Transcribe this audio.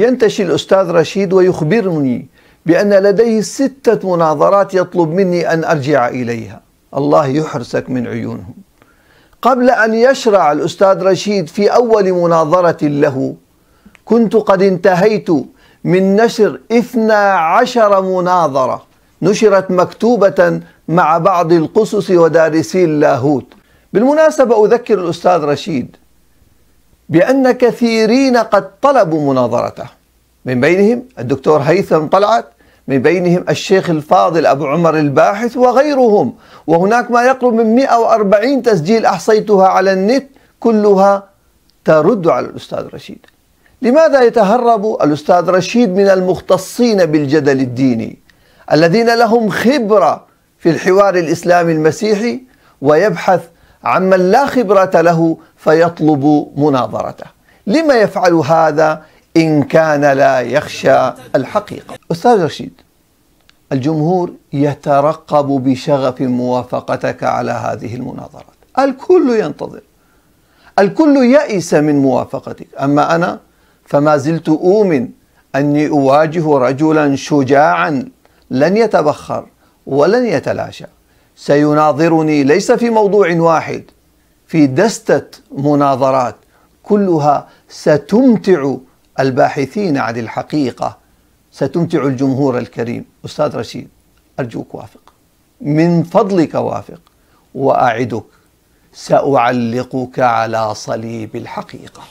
ينتشي الأستاذ رشيد ويخبرني بأن لديه ستة مناظرات يطلب مني أن أرجع إليها الله يحرسك من عيونهم قبل أن يشرع الأستاذ رشيد في أول مناظرة له كنت قد انتهيت من نشر إثنى عشر مناظرة نشرت مكتوبة مع بعض القسس ودارسي اللاهوت بالمناسبة أذكر الأستاذ رشيد بأن كثيرين قد طلبوا مناظرته من بينهم الدكتور هيثم طلعت من بينهم الشيخ الفاضل أبو عمر الباحث وغيرهم وهناك ما يقرب من 140 تسجيل أحصيتها على النت كلها ترد على الأستاذ رشيد لماذا يتهرب الأستاذ رشيد من المختصين بالجدل الديني الذين لهم خبرة في الحوار الإسلامي المسيحي ويبحث عمن لا خبرة له فيطلب مناظرته لما يفعل هذا إن كان لا يخشى الحقيقة أستاذ رشيد الجمهور يترقب بشغف موافقتك على هذه المناظرات الكل ينتظر الكل يأس من موافقتك أما أنا فما زلت أؤمن أني أواجه رجلا شجاعا لن يتبخر ولن يتلاشى سيناظرني ليس في موضوع واحد في دستة مناظرات كلها ستمتع الباحثين عن الحقيقة ستمتع الجمهور الكريم أستاذ رشيد أرجوك وافق من فضلك وافق وأعدك سأعلقك على صليب الحقيقة